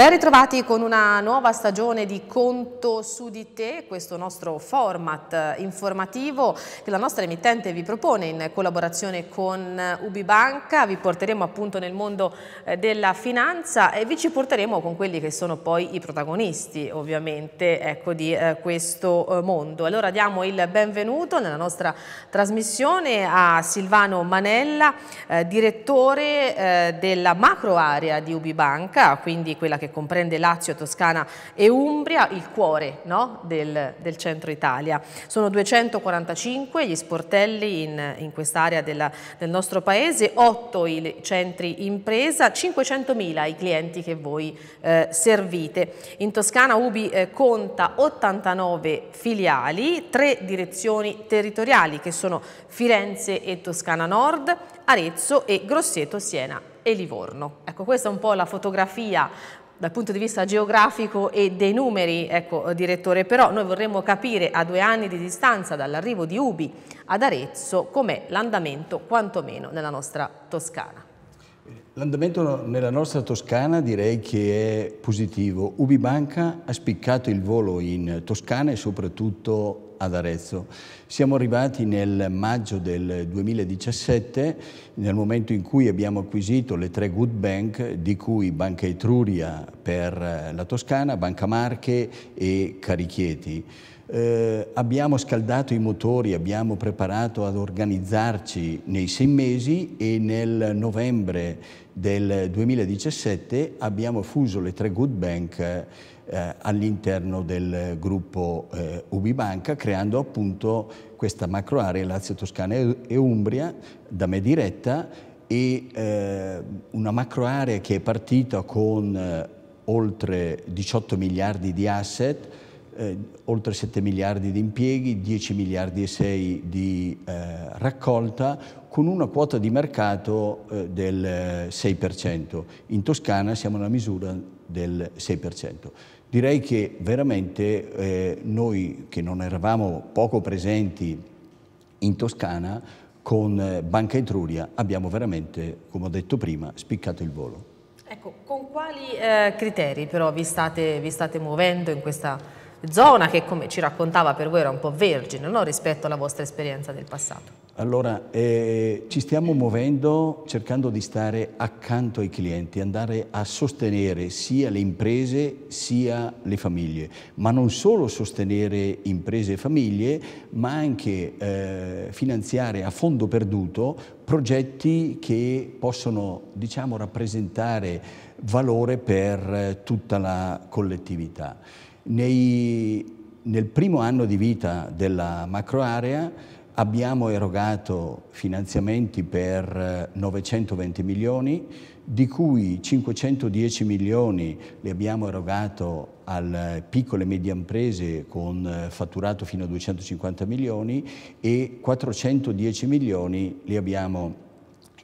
Ben ritrovati con una nuova stagione di Conto su di te, questo nostro format eh, informativo che la nostra emittente vi propone in collaborazione con eh, Ubibanca. Vi porteremo appunto nel mondo eh, della finanza e vi ci porteremo con quelli che sono poi i protagonisti ovviamente ecco, di questo mondo. Allora diamo il benvenuto nella nostra trasmissione a Silvano Manella, direttore della macro area di Ubibanca, quindi quella che comprende Lazio, Toscana e Umbria, il cuore no, del, del, centro Italia. Sono 245 gli sportelli in, in quest'area del nostro paese, 8 i centri impresa, 500.000 i clienti che voi eh, servite. In Toscana Ubi eh, conta 89 filiali, 3 direzioni territoriali che sono Firenze e Toscana Nord, Arezzo e Grosseto, Siena e Livorno. Ecco, questa è un po' la fotografia dal punto di vista geografico e dei numeri, ecco, eh, direttore, però noi vorremmo capire a due anni di distanza dall'arrivo di Ubi ad Arezzo com'è l'andamento quantomeno nella nostra Toscana. L'andamento nella nostra Toscana direi che è positivo. Ubi Banca ha spiccato il volo in Toscana e soprattutto ad Arezzo. Siamo arrivati nel maggio del 2017, nel momento in cui abbiamo acquisito le tre good bank, di cui Banca Etruria per eh, la Toscana, Banca Marche e Carichieti. Eh, abbiamo scaldato i motori, abbiamo preparato ad organizzarci nei sei mesi e nel novembre del 2017 abbiamo fuso le tre good bank eh, all'interno del gruppo eh, Ubibanca, creando appunto questa macro area Lazio, Toscana e Umbria da me diretta e eh, una macro area che è partita con eh, oltre 18 miliardi di asset, eh, oltre 7 miliardi di impieghi, 10 miliardi e 6 di eh, raccolta, con una quota di mercato eh, del 6%. In Toscana siamo alla misura del 6%. Direi che veramente eh, noi che non eravamo poco presenti in Toscana, con eh, Banca Etruria abbiamo veramente, come ho detto prima, spiccato il volo. Ecco, con quali eh, criteri però vi state, vi state, muovendo in questa zona che come ci raccontava per voi era un po' vergine no? rispetto alla vostra esperienza del passato? Allora, eh, ci stiamo muovendo cercando di stare accanto ai clienti, andare a sostenere sia le imprese sia le famiglie, ma non solo sostenere imprese e famiglie, ma anche eh, finanziare a fondo perduto progetti che possono diciamo, rappresentare valore per eh, tutta la collettività. Nei, nel primo anno di vita della macroarea abbiamo erogato finanziamenti per 920 eh, milioni, di cui 510 milioni li abbiamo erogato alle piccole e medie imprese con eh, fatturato fino a 250 milioni e 410 milioni li abbiamo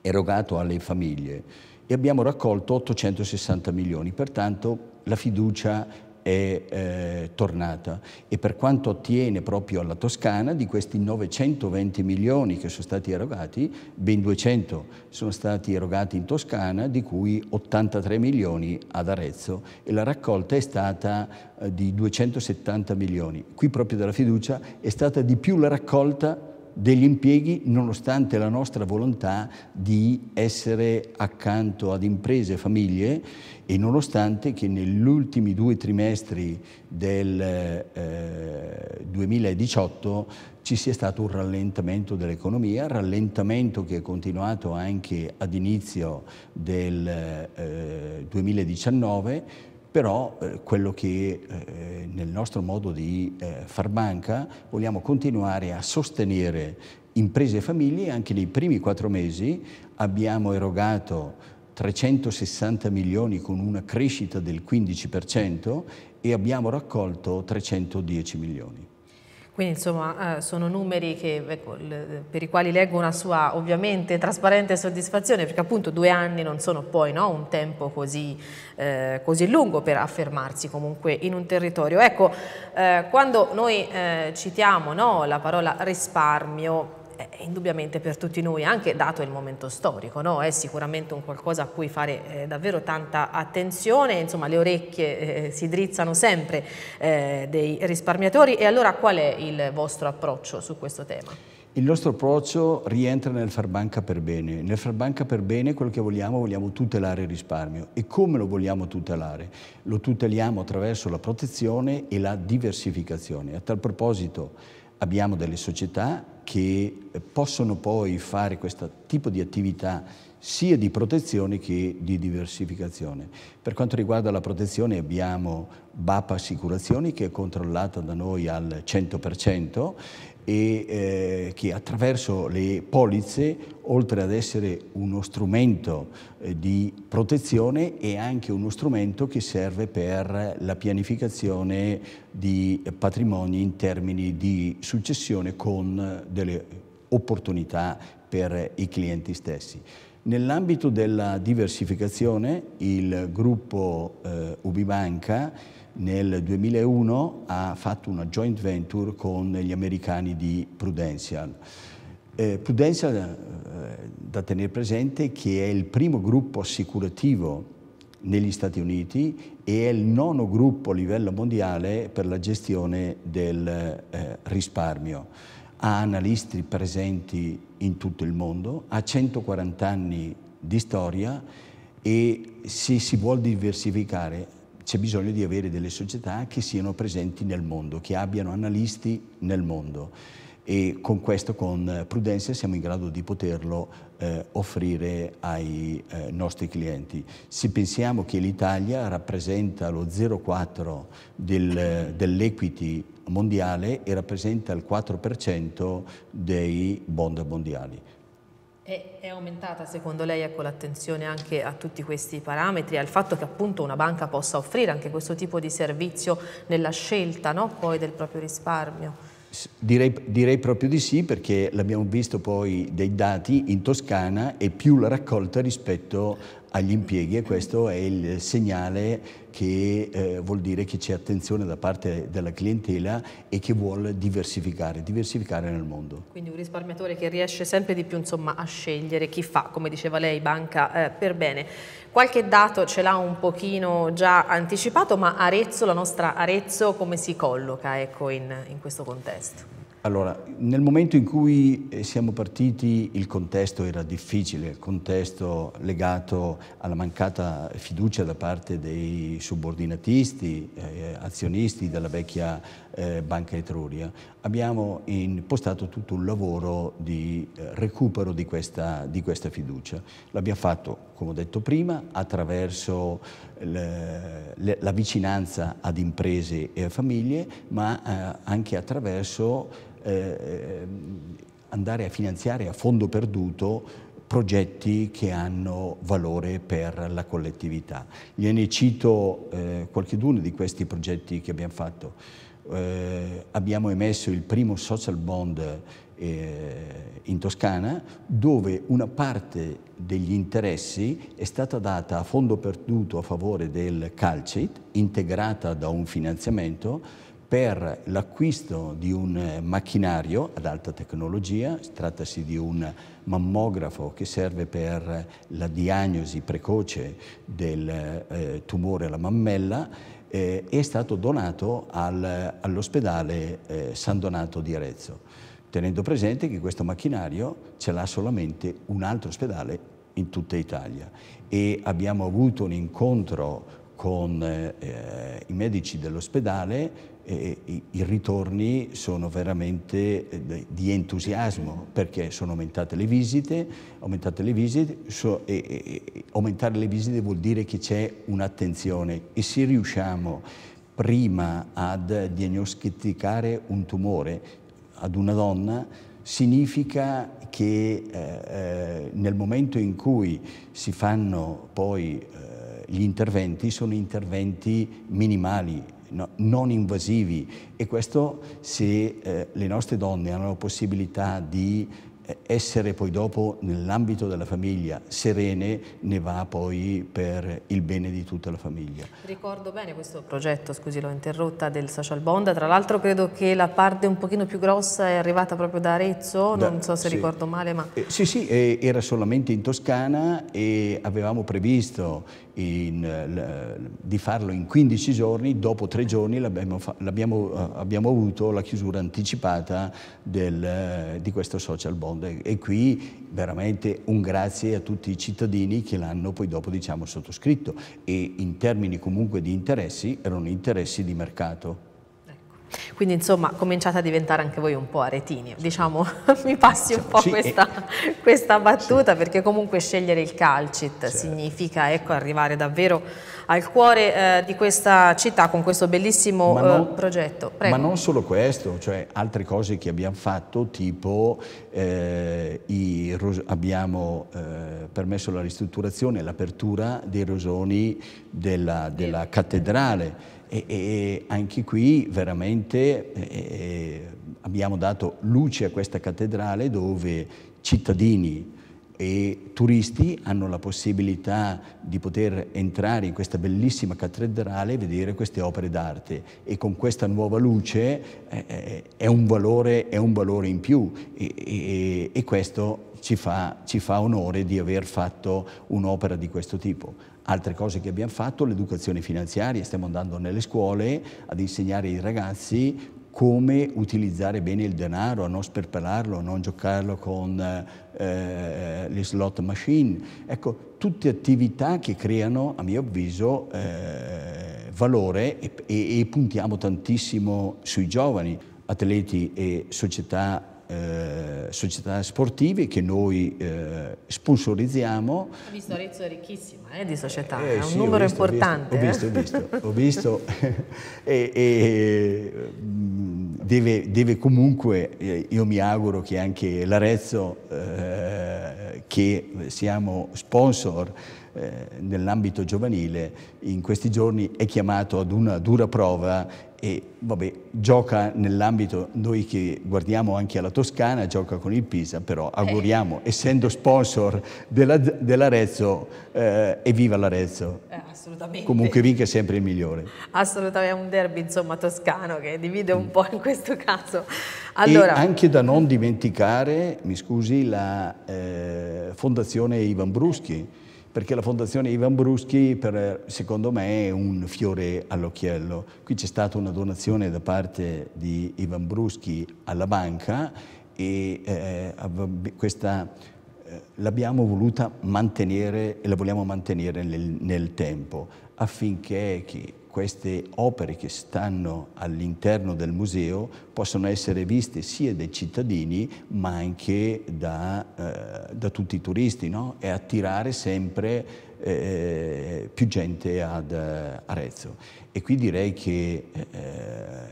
erogato alle famiglie e abbiamo raccolto 860 milioni, pertanto la fiducia è eh, tornata e per quanto attiene proprio alla Toscana di questi 920 milioni che sono stati erogati, ben 200 sono stati erogati in Toscana, di cui 83 milioni ad Arezzo e la raccolta è stata eh, di 270 milioni. Qui proprio della fiducia è stata di più la raccolta degli impieghi nonostante la nostra volontà di essere accanto ad imprese e famiglie e nonostante che negli ultimi due trimestri del eh, 2018 ci sia stato un rallentamento dell'economia, rallentamento che è continuato anche ad inizio del eh, 2019 però eh, quello che eh, nel nostro modo di eh, far banca vogliamo continuare a sostenere imprese e famiglie, anche nei primi quattro mesi abbiamo erogato 360 milioni con una crescita del 15% e abbiamo raccolto 310 milioni. Quindi insomma eh, sono numeri che, ecco, per i quali leggo una sua ovviamente trasparente soddisfazione perché appunto due anni non sono poi no, un tempo così, eh, così, lungo per affermarsi comunque in un territorio. Ecco, eh, quando noi eh, citiamo no, la parola risparmio eh, indubbiamente per tutti noi, anche dato il momento storico, no? è sicuramente un qualcosa a cui fare eh, davvero tanta attenzione, insomma le orecchie eh, eh si drizzano sempre eh, dei risparmiatori e allora qual è il vostro approccio su questo tema? Il nostro approccio rientra nel far banca per bene. Nel far banca per bene quello che vogliamo, vogliamo tutelare il risparmio. E come lo vogliamo tutelare? Lo tuteliamo attraverso la protezione e la diversificazione. A tal proposito abbiamo delle società che eh, possono poi fare questo tipo di attività sia di protezione che di diversificazione. Per quanto riguarda la protezione abbiamo BAPA Assicurazioni che è controllata da noi al 100% e eh, che attraverso le polizze, oltre ad essere uno strumento eh, di protezione, è anche uno strumento che serve per la pianificazione di patrimoni in termini di successione con delle opportunità per i clienti stessi. Nell'ambito della diversificazione il gruppo eh, Ubibanca nel 2001 ha fatto una joint venture con gli americani di Prudential. Eh, Prudential, eh, da tenere presente, che è il primo gruppo assicurativo negli Stati Uniti e è il nono gruppo a livello mondiale per la gestione del eh, risparmio. Ha analisti presenti in tutto il mondo, ha 140 anni di storia e se si vuole diversificare c'è bisogno di avere delle società che siano presenti nel mondo, che abbiano analisti nel mondo e con questo, con prudenza, siamo in grado di poterlo eh, offrire ai eh, nostri clienti. Se pensiamo che l'Italia rappresenta lo 0,4 del, dell'equity mondiale e rappresenta il 4% dei bond mondiali, e è aumentata secondo lei ecco, l'attenzione anche a tutti questi parametri, al fatto che appunto una banca possa offrire anche questo tipo di servizio nella scelta no? poi del proprio risparmio? Direi, direi, proprio di sì perché l'abbiamo visto poi dei dati in Toscana e più la raccolta rispetto agli impieghi e questo è il segnale che eh, vuol dire che c'è attenzione da parte della clientela e che vuole diversificare, diversificare nel mondo. Quindi un risparmiatore che riesce sempre di più insomma, a scegliere chi fa, come diceva lei, banca eh, per bene. Qualche dato ce l'ha un pochino già anticipato, ma Arezzo, la nostra Arezzo, come si colloca ecco, in, in questo contesto? Allora, nel momento in cui eh, siamo partiti il contesto era difficile, il contesto legato alla mancata fiducia da parte dei subordinatisti, eh, azionisti della vecchia eh, Banca Etruria, abbiamo impostato tutto un lavoro di eh, recupero di questa, di questa fiducia. L'abbiamo fatto, come ho detto prima, attraverso le, le, la vicinanza ad imprese e a famiglie, ma eh, anche attraverso eh, ehm, andare a finanziare a fondo perduto progetti che hanno valore per la collettività. Gliene cito eh, qualcheduno di questi progetti che abbiamo fatto eh, abbiamo emesso il primo social bond eh, in Toscana dove una parte degli interessi è stata data a fondo perduto a favore del Calcit, integrata da un finanziamento per l'acquisto di un eh, macchinario ad alta tecnologia, trattasi di un mammografo che serve per la diagnosi precoce del eh, tumore alla mammella eh, è stato donato al, all'ospedale eh, San Donato di Arezzo, tenendo presente che questo macchinario ce l'ha solamente un altro ospedale in tutta Italia e abbiamo avuto un incontro con eh, eh, i medici dell'ospedale eh, i, ritorni sono veramente eh, di entusiasmo perché sono aumentate le visite, aumentate le visite so, aumentare le visite vuol dire che c'è un'attenzione e se riusciamo prima ad diagnosticare un tumore ad una donna significa che eh, nel momento in cui si fanno poi gli interventi sono interventi minimali, no, non invasivi e questo se eh, le nostre donne hanno la possibilità di essere poi dopo nell'ambito della famiglia serene ne va poi per il bene di tutta la famiglia. Ricordo bene questo progetto, scusi l'ho interrotta, del social bond, tra l'altro credo che la parte un pochino più grossa è arrivata proprio da Arezzo, da, non so se sì. ricordo male ma... Eh, sì sì, eh, era solamente in Toscana e avevamo previsto in, eh, l, di farlo in 15 giorni, dopo tre giorni abbiamo, eh, abbiamo avuto la chiusura anticipata del, eh, di questo social bond mondo e qui veramente un grazie a tutti i cittadini che l'hanno poi dopo diciamo, sottoscritto e in termini comunque di interessi erano interessi di mercato. Quindi insomma cominciate a diventare anche voi un po' aretini, diciamo, mi passi un po' questa, questa battuta perché comunque scegliere il Calcit certo. significa ecco, arrivare davvero al cuore eh, di questa città con questo bellissimo ma non, eh, progetto. Prego. Ma non solo questo, cioè altre cose che abbiamo fatto tipo eh, i, abbiamo eh, permesso la ristrutturazione e l'apertura dei rosoni della, della cattedrale e, e anche qui veramente eh, eh, abbiamo dato luce a questa cattedrale dove cittadini e turisti hanno la possibilità di poter entrare in questa bellissima cattedrale e vedere queste opere d'arte e con questa nuova luce eh, eh è, un valore, è, un valore, in più e, e, e questo ci fa, ci fa onore di aver fatto un'opera di questo tipo. Altre cose che abbiamo fatto, l'educazione finanziaria, stiamo andando nelle scuole ad insegnare ai ragazzi come utilizzare bene il denaro, a non sperperarlo, a non giocarlo con eh, le slot machine. Ecco, tutte attività che creano, a mio avviso, eh, valore e, e, e puntiamo tantissimo sui giovani, atleti e società eh, società sportive che noi eh, sponsorizziamo. Ho visto Arezzo è ricchissima eh, di società, eh, è un sì, numero visto, importante. Ho eh. visto, ho visto, ho visto e, e mm, deve, deve, comunque, eh, io mi auguro che anche l'Arezzo, che siamo sponsor, eh, nell'ambito giovanile in questi giorni è chiamato ad una dura prova e vabbè, gioca nell'ambito, noi che guardiamo anche alla Toscana, gioca con il Pisa, però eh. auguriamo, eh. essendo sponsor della, dell'Arezzo, eh, evviva l'Arezzo. Eh, assolutamente. Comunque vinca sempre il migliore. Assolutamente, è un derby insomma toscano che divide un mm. po' in questo caso. Allora... E anche da non dimenticare, mi scusi, la eh, Fondazione Ivan Bruschi perché la Fondazione Ivan Bruschi per, secondo me è un fiore all'occhiello. Qui c'è stata una donazione da parte di Ivan Bruschi alla banca e eh, eh questa eh, l'abbiamo voluta mantenere e la vogliamo mantenere nel, nel tempo affinché chi queste opere che stanno all'interno del museo possono essere viste sia dai cittadini ma anche da, eh, da tutti i turisti no? e attirare sempre eh, più gente ad Arezzo. E qui direi che eh,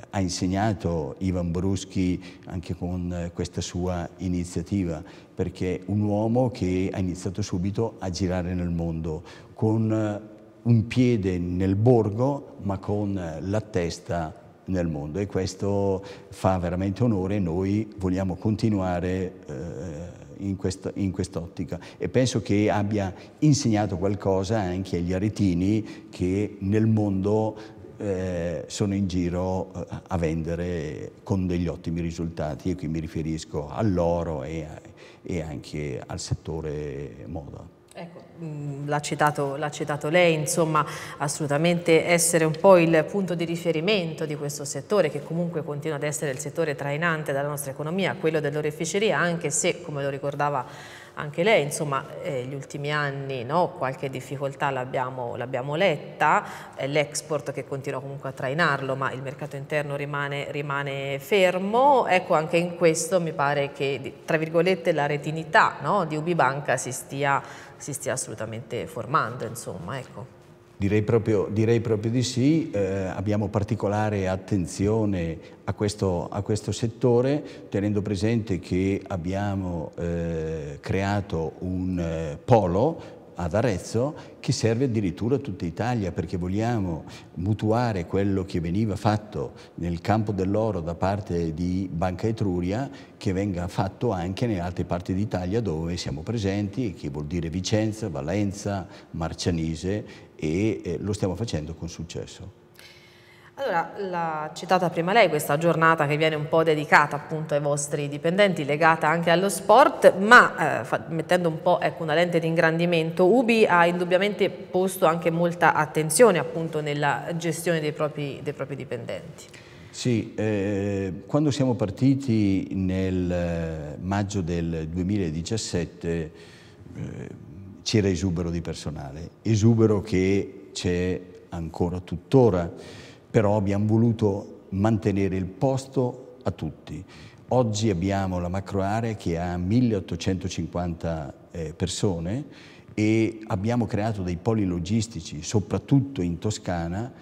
ha insegnato Ivan Bruschi anche con questa sua iniziativa, perché è un uomo che ha iniziato subito a girare nel mondo con un piede nel borgo ma con la testa nel mondo e questo fa veramente onore e noi vogliamo continuare eh, in, questa, in e penso che abbia insegnato qualcosa anche agli aretini che nel mondo eh, sono in giro eh, a vendere con degli ottimi risultati e qui mi riferisco all'oro e, e anche al settore moda l'ha citato, citato, lei, insomma assolutamente essere un po' il punto di riferimento di questo settore che comunque continua ad essere il settore trainante della nostra economia, quello dell'oreficeria, anche se come lo ricordava anche lei, insomma eh, gli ultimi anni no, qualche difficoltà l'abbiamo letta, è l'export che continua comunque a trainarlo ma il mercato interno rimane, rimane, fermo, ecco anche in questo mi pare che tra virgolette la retinità no, di Ubibanca si stia si stia assolutamente formando, insomma, ecco. Direi proprio, direi proprio, di sì, eh, abbiamo particolare attenzione a questo, a questo, settore, tenendo presente che abbiamo eh, creato un eh, polo ad Arezzo che serve addirittura a tutta Italia perché vogliamo mutuare quello che veniva fatto nel campo dell'oro da parte di Banca Etruria che venga fatto anche nelle altre parti d'Italia dove siamo presenti, che vuol dire Vicenza, Valenza, Marcianise e eh, lo stiamo facendo con successo. Allora, l'ha citata prima lei questa giornata che viene un po' dedicata appunto ai vostri dipendenti, legata anche allo sport, ma eh, mettendo un po' ecco, una lente di ingrandimento, Ubi ha indubbiamente posto anche molta attenzione appunto nella gestione dei propri, dei propri dipendenti. Sì, eh, quando siamo partiti nel eh, maggio del 2017 eh, c'era esubero di personale, esubero che c'è ancora tuttora però abbiamo voluto mantenere il posto a tutti. Oggi abbiamo la macroarea che ha 1850 eh, persone e abbiamo creato dei poli logistici, soprattutto in Toscana,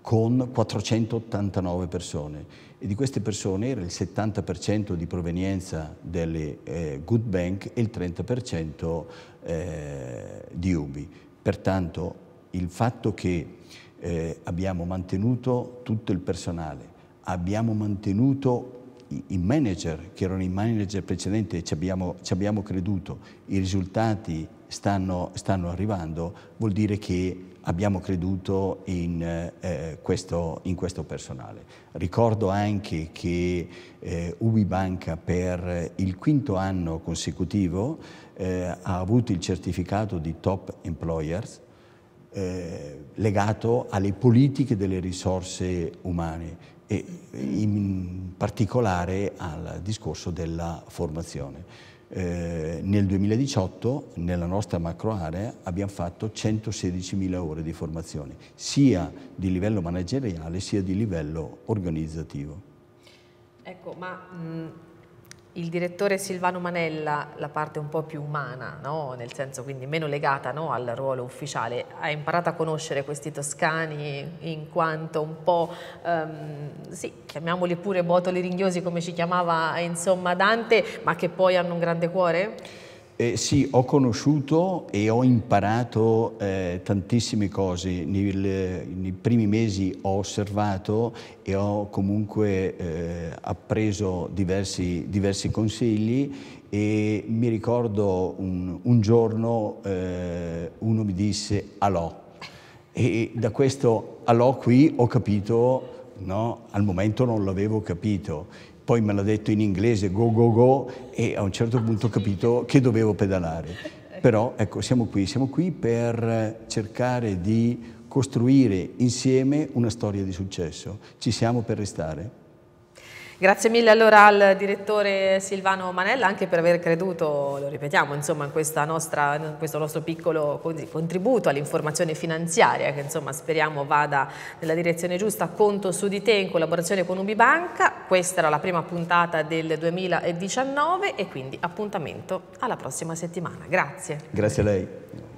con 489 persone e di queste persone era il 70% di provenienza delle eh, good bank e il 30% eh, di UBI. Pertanto il fatto che eh, abbiamo mantenuto tutto il personale, abbiamo mantenuto i manager che erano i manager precedenti ci abbiamo, ci abbiamo creduto, i risultati stanno, stanno, arrivando, vuol dire che abbiamo creduto in, eh, questo, in questo, personale. Ricordo anche che eh, Ubibanca per il quinto anno consecutivo eh, ha avuto il certificato di top employers eh, legato alle politiche delle risorse umane e in particolare al discorso della formazione. Eh, nel 2018 nella nostra macro area abbiamo fatto 116.000 ore di formazione, sia di livello manageriale sia di livello organizzativo. Ecco, ma mh il direttore Silvano Manella, la parte un po' più umana, no? nel senso quindi meno legata no? al ruolo ufficiale, ha imparato a conoscere questi toscani in quanto un po', um, sì, chiamiamoli pure botoli ringhiosi come ci chiamava insomma Dante, ma che poi hanno un grande cuore? Eh, sì, ho conosciuto e ho imparato eh, tantissime cose. Nel, nei primi mesi ho osservato e ho comunque eh, appreso diversi, diversi, consigli e mi ricordo un, un giorno eh, uno mi disse alò e da questo alò qui ho capito, no, al momento non l'avevo capito poi me l'ha detto in inglese, go go go, e a un certo punto ho capito che dovevo pedalare. Però ecco, siamo qui, siamo qui per cercare di costruire insieme una storia di successo. Ci siamo per restare. Grazie mille allora al direttore Silvano Manella anche per aver creduto, lo ripetiamo, insomma, in, nostra, in questo nostro piccolo contributo all'informazione finanziaria che insomma, speriamo vada nella direzione giusta. Conto su di te in collaborazione con Ubibanca, questa era la prima puntata del 2019 e quindi appuntamento alla prossima settimana. Grazie. Grazie a lei.